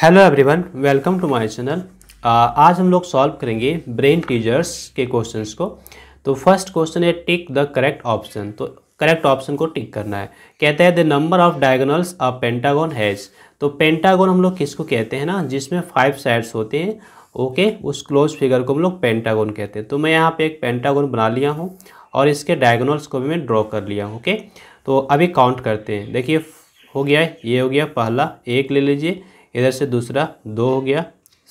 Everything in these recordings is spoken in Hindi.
Hello everyone welcome to my channel आज हम लोग सॉल्व करेंगे ब्रेन टीजर्स के क्वेश्चंस को तो फर्स्ट क्वेश्चन है टिक द करेक्ट ऑप्शन तो करेक्ट ऑप्शन को टिक करना है कहते हैं the number of diagonals a pentagon has तो पेंटागोन हम लोग किसको कहते हैं ना जिसमें फाइव साइड्स होते हैं ओके okay, उस क्लोज फिगर को हम लोग पेंटागोन कहते हैं तो मैं यहाँ पर एक पेंटागोन बना लिया हूँ और इसके डायगोनल्स को भी मैं ड्रॉ कर लिया ओके okay? तो अभी काउंट करते हैं देखिए हो गया है ये हो गया पहला एक ले लीजिए इधर से दूसरा दो हो गया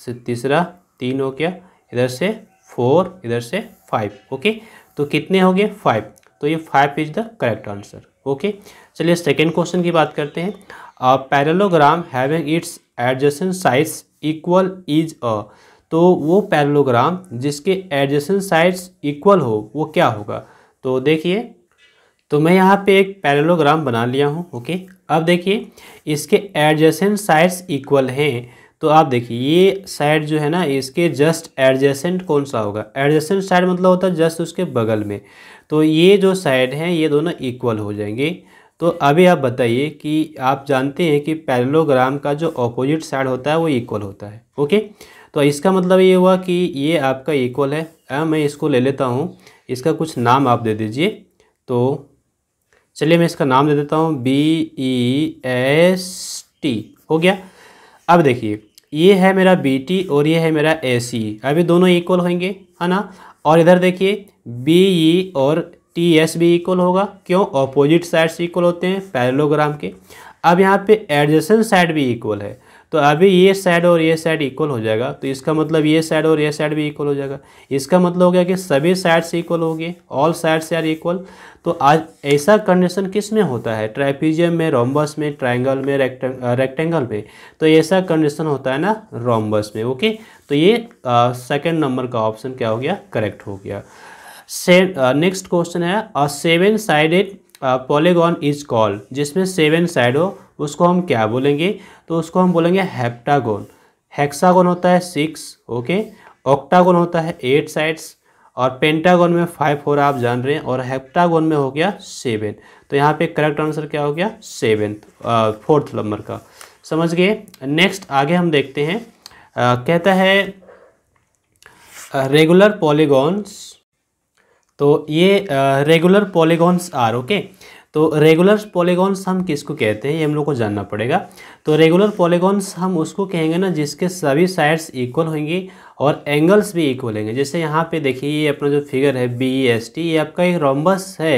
से तीसरा तीन हो गया इधर से फोर इधर से फाइव ओके तो कितने हो गए फाइव तो ये five is the correct answer okay चलिए सेकेंड क्वेश्चन की बात करते हैं parallelogram parallelogram having its adjacent साइज इक्वल इज अ तो वो पैरलोग्राम जिसके एडजस्टन साइज इक्वल हो वो क्या होगा तो देखिए तो मैं यहाँ पे एक पैरेलोग्राम बना लिया हूँ ओके अब देखिए इसके एडजेसेंट साइड्स इक्वल हैं तो आप देखिए ये साइड जो है ना इसके जस्ट एडजेसेंट कौन सा होगा एडजेसेंट साइड मतलब होता है जस्ट उसके बगल में तो ये जो साइड हैं ये दोनों इक्वल हो जाएंगे तो अभी आप बताइए कि आप जानते हैं कि पैरेलोग्राम का जो ऑपोजिट साइड होता है वो इक्वल होता है ओके तो इसका मतलब ये हुआ कि ये आपका इक्वल है आ, मैं इसको ले लेता हूँ इसका कुछ नाम आप दे दीजिए तो चलिए मैं इसका नाम दे देता हूँ बी ई एस टी हो गया अब देखिए ये है मेरा बी टी और ये है मेरा ए सी अभी दोनों इक्वल होंगे है ना और इधर देखिए बी ई e और टी एस भी इक्वल होगा क्यों ऑपोजिट साइड्स इक्वल होते हैं पैरेलोग्राम के अब यहाँ पे एडजेसेंट साइड भी इक्वल है तो अभी ये साइड और ये साइड इक्वल हो जाएगा तो इसका मतलब ये साइड और ये साइड भी इक्वल हो जाएगा इसका मतलब हो गया कि सभी साइड्स इक्वल हो गए ऑल साइड्स आर इक्वल तो आज ऐसा कंडीशन किस में होता है ट्राइपीजियम में रोम्बस में ट्राइंगल में रेक्टेंगल में तो ऐसा कंडीशन होता है ना रोम्बस में ओके तो ये सेकेंड नंबर का ऑप्शन क्या हो गया करेक्ट हो गया से नेक्स्ट क्वेश्चन है seven sided polygon is called जिसमें सेवन साइड हो उसको हम क्या बोलेंगे तो उसको हम बोलेंगे हेप्टागोन हेक्सागोन होता है सिक्स ओके ऑक्टागोन होता है एट साइड्स और पेंटागोन में फाइव फोर आप जान रहे हैं और हेप्टागोन में हो गया सेवन तो यहाँ पे करेक्ट आंसर क्या हो गया सेवन फोर्थ नंबर का समझ गए नेक्स्ट आगे हम देखते हैं आ, कहता है रेगुलर पॉलीगॉन्स तो ये रेगुलर पॉलीगॉन्स आर ओके तो रेगुलर पॉलीगॉन्स हम किसको कहते हैं ये हम लोग को जानना पड़ेगा तो रेगुलर पॉलीगॉन्स हम उसको कहेंगे ना जिसके सभी साइड्स इक्वल होंगे और एंगल्स भी इक्वल होंगे जैसे यहाँ पे देखिए ये अपना जो फिगर है बी ई एस टी ये आपका एक रोम्बस है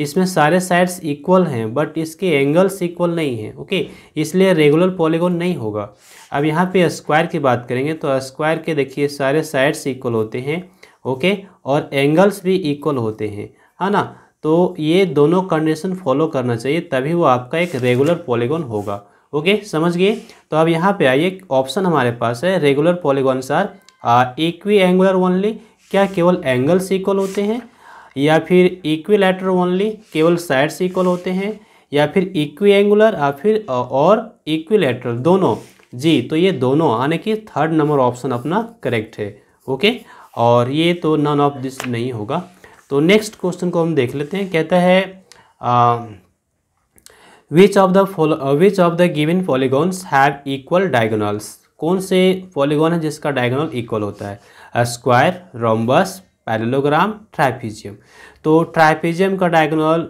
इसमें सारे साइड्स इक्वल हैं बट इसके एंगल्स इक्वल नहीं हैं ओके इसलिए रेगुलर पॉलीगॉन नहीं होगा अब यहाँ पे स्क्वायर की बात करेंगे तो स्क्वायर के देखिए सारे साइड्स इक्वल होते हैं ओके और एंगल्स भी इक्वल होते हैं है ना तो ये दोनों कंडीशन फॉलो करना चाहिए तभी वो आपका एक रेगुलर पॉलीगॉन होगा ओके समझ गए तो अब यहाँ पे आइए ऑप्शन हमारे पास है regular polygon sir equiangular only क्या केवल एंगल्स इक्वल होते हैं या फिर इक्वी लेटर ओनली केवल साइड्स इक्वल होते हैं या फिर इक्वी एंगुलर या फिर और इक्वी लेटर दोनों जी तो ये दोनों यानी कि थर्ड नंबर ऑप्शन अपना करेक्ट है ओके और ये तो नन ऑफ दिस नहीं होगा तो नेक्स्ट क्वेश्चन को हम देख लेते हैं कहता है which of the which of the given polygons have equal diagonals कौन से पॉलीगॉन है जिसका डायगोनल इक्वल होता है स्क्वायर रोम्बस पैरेलोग्राम ट्राइफिजियम तो ट्राइफिजियम का डायगोनल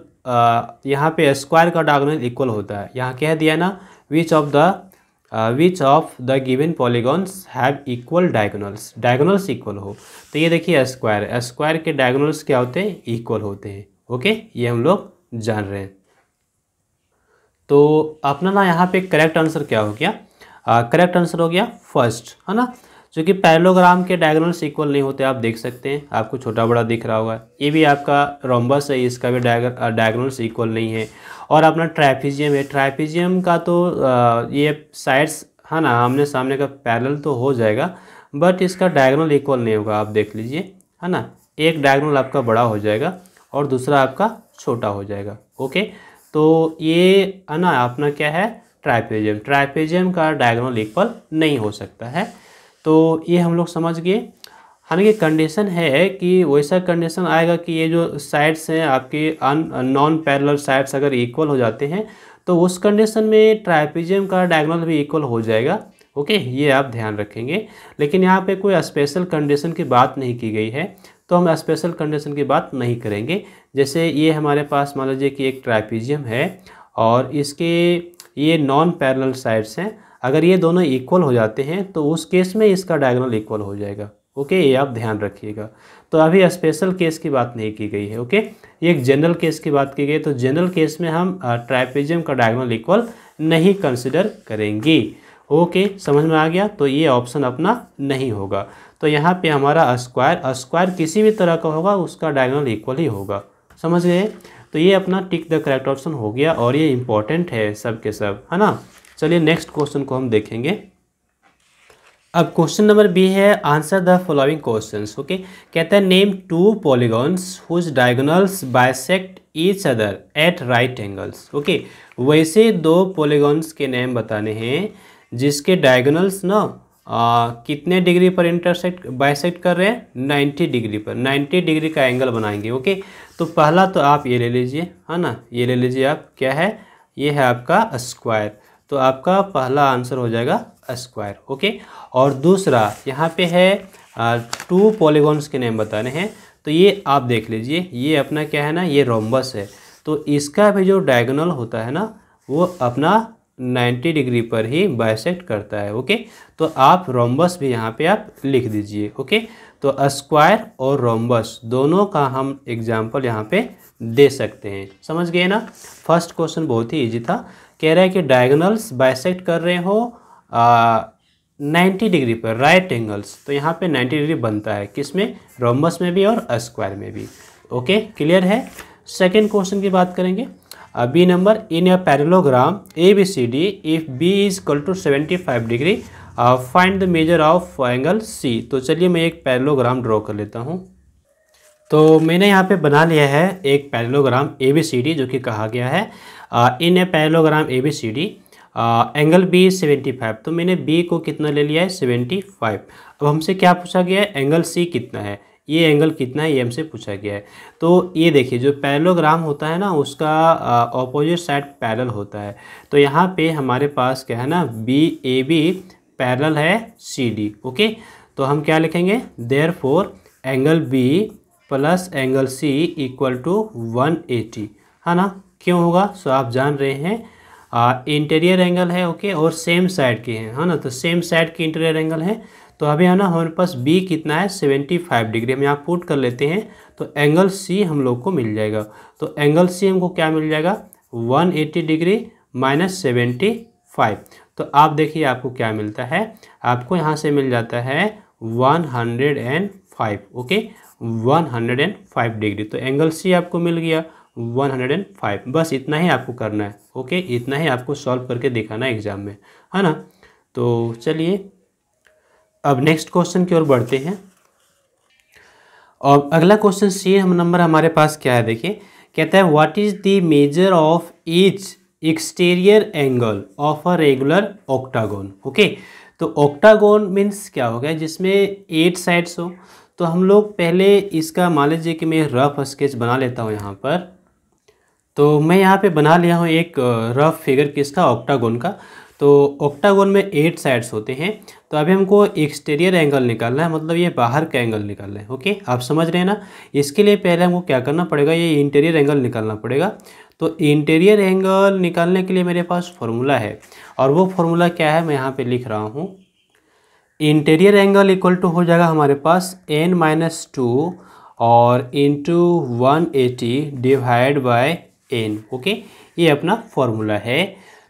यहाँ पे स्क्वायर का डायगोनल इक्वल होता है यहाँ कह दिया ना which of the uh, which of the given polygons have equal diagonals diagonals equal हो तो ये देखिए स्क्वायर स्क्वायर के diagonals क्या होते हैं equal होते हैं ओके ये हम लोग जान रहे हैं तो अपना ना यहाँ पे करेक्ट आंसर क्या हो गया करेक्ट uh, आंसर हो गया फर्स्ट है ना क्योंकि पैरलोग्राम के डायगोनल्स इक्वल नहीं होते आप देख सकते हैं आपको छोटा बड़ा दिख रहा होगा ये भी आपका रोम्बस है इसका भी डायगोनल्स इक्वल नहीं है और अपना ट्रैफिजियम है ट्रैफिजियम का तो ये साइड्स है हाँ ना आमने सामने का पैरल तो हो जाएगा बट इसका डायगोनल इक्वल नहीं होगा आप देख लीजिए है ना एक डायगोनल आपका बड़ा हो जाएगा और दूसरा आपका छोटा हो जाएगा ओके तो ये है ना अपना क्या है ट्राइपेजियम ट्राइपेजियम का डायगोनल इक्वल नहीं हो सकता है तो ये हम लोग समझ गए हमें ये कंडीशन है कि वैसा कंडीशन आएगा कि ये जो साइड्स हैं आपके अन नॉन पैरल साइड्स अगर इक्वल हो जाते हैं तो उस कंडीशन में ट्राइपिजियम का डायगोनल भी इक्वल हो जाएगा ओके ये आप ध्यान रखेंगे लेकिन यहाँ पे कोई स्पेशल कंडीशन की बात नहीं की गई है तो हम स्पेशल कंडीशन की बात नहीं करेंगे जैसे ये हमारे पास मान लीजिए कि एक ट्राइपिजियम है और इसके ये नॉन पैरल साइड्स हैं अगर ये दोनों इक्वल हो जाते हैं तो उस केस में इसका डायगोनल इक्वल हो जाएगा ओके ये आप ध्यान रखिएगा तो अभी स्पेशल केस की बात नहीं की गई है ओके एक जनरल केस की बात की गई तो जनरल केस में हम ट्राइपेजियम का डायगोनल इक्वल नहीं कंसिडर करेंगे ओके समझ में आ गया तो ये ऑप्शन अपना नहीं होगा तो यहाँ पे हमारा स्क्वायर स्क्वायर किसी भी तरह का होगा उसका डायगोनल इक्वल ही होगा समझ गए तो ये अपना टिक द करेक्ट ऑप्शन हो गया और ये इम्पॉर्टेंट है सब के सब है ना चलिए नेक्स्ट क्वेश्चन को हम देखेंगे अब क्वेश्चन नंबर बी है answer the following questions okay कहता है name two polygons whose diagonals bisect each other at right angles okay वैसे दो पॉलीगॉन्स के नेम बताने हैं जिसके डायगोनल्स ना कितने डिग्री पर इंटरसेक्ट बायसेक्ट कर रहे हैं 90 डिग्री पर 90 डिग्री का एंगल बनाएंगे ओके तो पहला तो आप ये ले लीजिए है ना ये ले लीजिए आप क्या है ये है आपका स्क्वायर तो आपका पहला आंसर हो जाएगा स्क्वायर ओके और दूसरा यहाँ पे है टू पॉलीगॉन्स के नेम बताने हैं तो ये आप देख लीजिए ये अपना क्या है ना ये रोम्बस है तो इसका भी जो डायगोनल होता है ना वो अपना 90 डिग्री पर ही बाइसेक्ट करता है ओके तो आप रोम्बस भी यहाँ पे आप लिख दीजिए ओके तो स्क्वायर और रोम्बस दोनों का हम एग्जाम्पल यहाँ पे दे सकते हैं समझ गए ना फर्स्ट क्वेश्चन बहुत ही ईजी था कह रहा है कि डायगोनल्स बाइसेक्ट कर रहे हो नाइन्टी डिग्री पर राइट एंगल्स तो यहाँ पे नाइन्टी डिग्री बनता है किसमें रोमबस में भी और स्क्वायर में भी ओके क्लियर है सेकेंड क्वेश्चन की बात करेंगे B number in a parallelogram A B C D if B is equal to seventy five degree find the measure of angle C तो चलिए मैं एक पैरेलोग्राम ड्रॉ कर लेता हूँ तो मैंने यहाँ पे बना लिया है एक parallelogram A B C D जो कि कहा गया है in a parallelogram A B C D angle B seventy five तो मैंने बी को कितना ले लिया है सेवेंटी फाइव अब हमसे क्या पूछा गया है एंगल सी कितना है ये एंगल कितना है ये हमसे पूछा गया है तो ये देखिए जो पैरेलोग्राम होता है ना उसका ऑपोजिट साइड पैरल होता है तो यहाँ पे हमारे पास क्या है ना बी ए बी पैरल है सी डी ओके तो हम क्या लिखेंगे therefore angle B plus angle C equal to one eighty है ना क्यों होगा सो आप जान रहे हैं इंटीरियर एंगल है ओके और सेम साइड के हैं है ना तो सेम साइड के इंटीरियर एंगल है तो अभी है ना हमारे पास बी कितना है सेवेंटी फाइव डिग्री हम यहाँ पुट कर लेते हैं तो एंगल सी हम लोग को मिल जाएगा तो एंगल सी हमको क्या मिल जाएगा one eighty degree minus seventy five तो आप देखिए आपको क्या मिलता है आपको यहाँ से मिल जाता है one hundred and five okay one hundred and five degree तो एंगल सी आपको मिल गया 105 बस इतना ही आपको करना है ओके इतना ही आपको सॉल्व करके दिखाना है एग्ज़ाम में है ना तो चलिए अब नेक्स्ट क्वेश्चन की ओर बढ़ते हैं और अगला क्वेश्चन सी हम नंबर हमारे पास क्या है देखिए कहता है what is the measure of each exterior angle of a regular octagon okay तो ऑक्टागोन मीन्स क्या हो गया जिसमें एट साइड्स हो तो हम लोग पहले इसका मान लीजिए कि मैं रफ स्केच बना लेता हूँ यहाँ पर तो मैं यहाँ पे बना लिया हूँ एक रफ फिगर किसका ऑक्टागोन का तो ऑक्टागोन में एट साइड्स होते हैं तो अभी हमको एक्सटीरियर एंगल निकालना है मतलब ये बाहर का एंगल निकालना है ओके आप समझ रहे हैं ना इसके लिए पहले हमको क्या करना पड़ेगा ये इंटीरियर एंगल निकालना पड़ेगा तो इंटीरियर एंगल निकालने के लिए मेरे पास फॉर्मूला है और वो फॉर्मूला क्या है मैं यहाँ पर लिख रहा हूँ इंटीरियर एंगल इक्वल टू हो जाएगा हमारे पास एन माइनस टू और into one eighty divide by N okay ये अपना फॉर्मूला है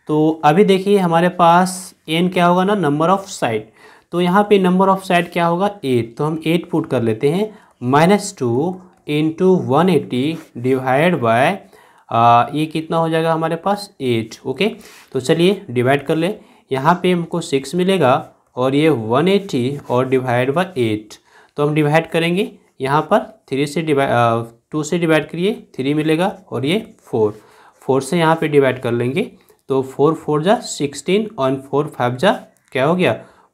तो अभी देखिए हमारे पास एन क्या होगा ना नंबर ऑफ साइड तो यहाँ पे नंबर ऑफ साइड क्या होगा एट तो हम एट पुट कर लेते हैं minus two into one eighty divide by ये कितना हो जाएगा हमारे पास एट ओके तो चलिए डिवाइड कर ले यहाँ पे हमको सिक्स मिलेगा और ये वन एटी और डिवाइड बाय एट तो हम डिवाइड करेंगे यहाँ पर थ्री से डिवाइड टू से डिवाइड करिए थ्री मिलेगा और ये फोर फोर से यहाँ पे डिवाइड कर लेंगे तो फोर फोर जा सिक्सटीन और फोर फाइव जा क्या हो गया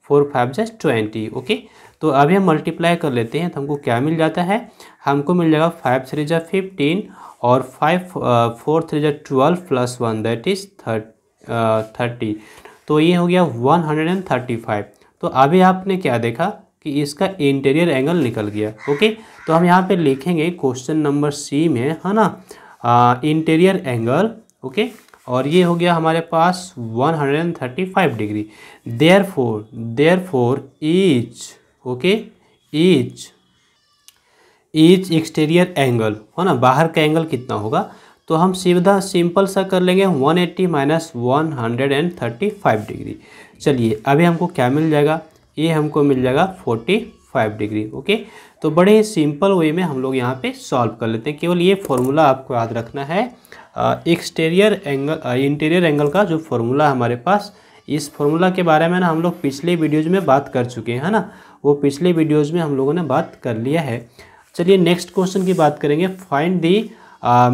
फोर फाइव जा ट्वेंटी ओके तो अभी हम मल्टीप्लाई कर लेते हैं तो हमको क्या मिल जाता है हमको मिल जाएगा फाइव थ्री जा फिफ्टीन और फाइव फोर थ्री जा twelve plus one that is thirty तो ये हो गया one hundred and thirty five तो अभी आपने क्या देखा कि इसका इंटीरियर एंगल निकल गया ओके तो हम यहाँ पे लिखेंगे क्वेश्चन नंबर सी में है ना इंटीरियर एंगल ओके और ये हो गया हमारे पास 135 degree therefore therefore each okay each each exterior angle है ना बाहर का एंगल कितना होगा तो हम सीधा सिंपल सा कर लेंगे 180 एट्टी माइनस वन डिग्री चलिए अभी हमको क्या मिल जाएगा ये हमको मिल जाएगा फोर्टी फाइव डिग्री ओके तो बड़े ही सिंपल वे में हम लोग यहाँ पे सॉल्व कर लेते हैं केवल ये फॉर्मूला आपको याद रखना है एक्सटेरियर एंगल इंटीरियर एंगल का जो फॉर्मूला हमारे पास इस फॉर्मूला के बारे में ना हम लोग पिछले वीडियोज़ में बात कर चुके हैं है ना वो पिछले वीडियोज़ में हम लोगों ने बात कर लिया है चलिए नेक्स्ट क्वेश्चन की बात करेंगे find the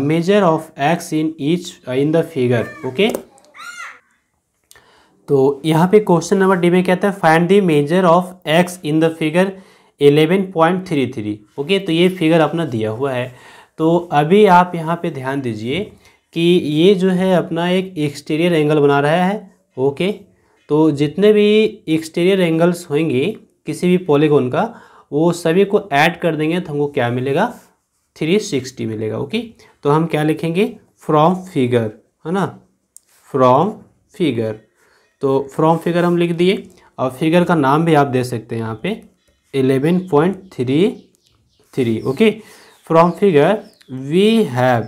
measure of x in each in the figure okay तो यहाँ पे क्वेश्चन नंबर डी में कहता है find the measure of x in the figure 11.33 okay तो ये फिगर अपना दिया हुआ है तो अभी आप यहाँ पे ध्यान दीजिए कि ये जो है अपना एक एक्सटीरियर एंगल बना रहा है ओके तो जितने भी एक्सटीरियर एंगल्स होंगे किसी भी पॉलीगोन का वो सभी को ऐड कर देंगे तो हमको क्या मिलेगा 360 मिलेगा ओके तो हम क्या लिखेंगे फ्रॉम फिगर है ना फ्रॉम फिगर तो फ्रॉम फिगर हम लिख दिए और फिगर का नाम भी आप दे सकते हैं यहाँ पे eleven point three three okay from figure we have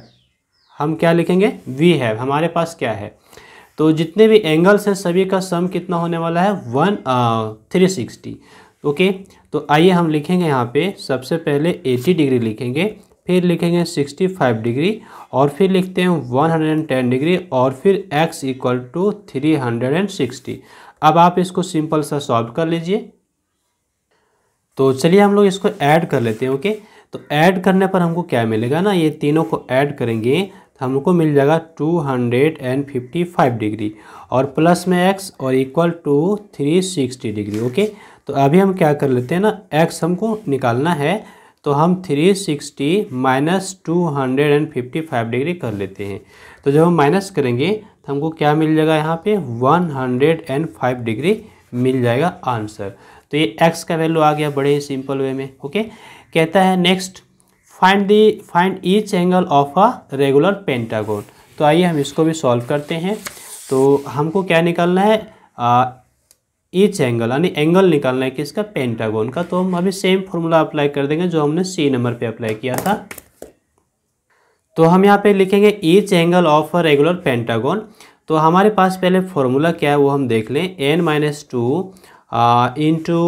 हम क्या लिखेंगे वी हैव हमारे पास क्या है तो जितने भी एंगल्स हैं सभी का सम कितना होने वाला है वन थ्री सिक्सटी ओके तो आइए हम लिखेंगे यहाँ पे सबसे पहले एटी डिग्री लिखेंगे फिर लिखेंगे 65 डिग्री और फिर लिखते हैं 110 डिग्री और फिर x इक्वल टू थ्री अब आप इसको सिंपल सा सॉल्व कर लीजिए तो चलिए हम लोग इसको ऐड कर लेते हैं ओके तो ऐड करने पर हमको क्या मिलेगा ना ये तीनों को ऐड करेंगे तो हमको मिल जाएगा 255 डिग्री और प्लस में x और इक्वल टू 360 डिग्री ओके तो अभी हम क्या कर लेते हैं ना x हमको निकालना है तो हम 360 minus two hundred and fifty five degree कर लेते हैं तो जब हम माइनस करेंगे तो हमको क्या मिल जाएगा यहाँ पे one hundred and five degree मिल जाएगा आंसर तो ये x का वैल्यू आ गया बड़े ही सिंपल वे में ओके कहता है next find the find each angle of a regular pentagon तो आइए हम इसको भी सॉल्व करते हैं तो हमको क्या निकालना है ईच एंगल यानी एंगल निकालना है किसका पेंटागोन का तो हम अभी सेम फॉर्मूला अप्लाई कर देंगे जो हमने सी नंबर पे अप्लाई किया था तो हम यहाँ पे लिखेंगे each angle of a regular pentagon तो हमारे पास पहले फॉर्मूला क्या है वो हम देख लें n minus two into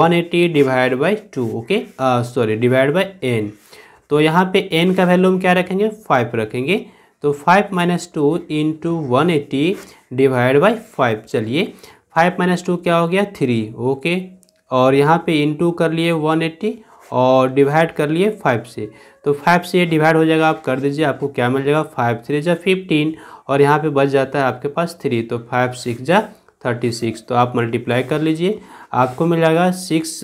one eighty divide by two okay sorry divide by n तो यहाँ पे एन का वैल्यू हम क्या रखेंगे फाइव रखेंगे तो five minus two into one eighty divide by five चलिए फाइव माइनस टू क्या हो गया थ्री ओके और यहाँ पे इनटू कर लिए वन एट्टी और डिवाइड कर लिए फाइव से तो फाइव से ये डिवाइड हो जाएगा आप कर दीजिए आपको क्या मिल जाएगा फाइव थ्री जा फिफ्टीन और यहाँ पे बच जाता है आपके पास थ्री तो फाइव सिक्स जा थर्टी सिक्स तो आप मल्टीप्लाई कर लीजिए आपको मिल जाएगा सिक्स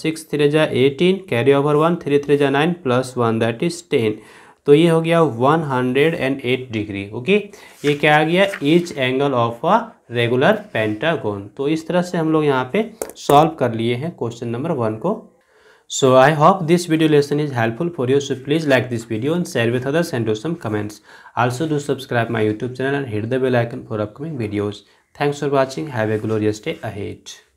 सिक्स थ्री जा eighteen carry over one three three जा nine plus one that is ten तो ये हो गया one hundred and eight degree okay ये क्या आ गया each angle of a regular pentagon तो इस तरह से हम लोग यहाँ पे सॉल्व कर लिए हैं क्वेश्चन नंबर वन को so I hope this video lesson is helpful for you so please like this video and share with others and do some comments also do subscribe my YouTube channel and hit the bell icon for upcoming videos thanks for watching have a glorious day अहेट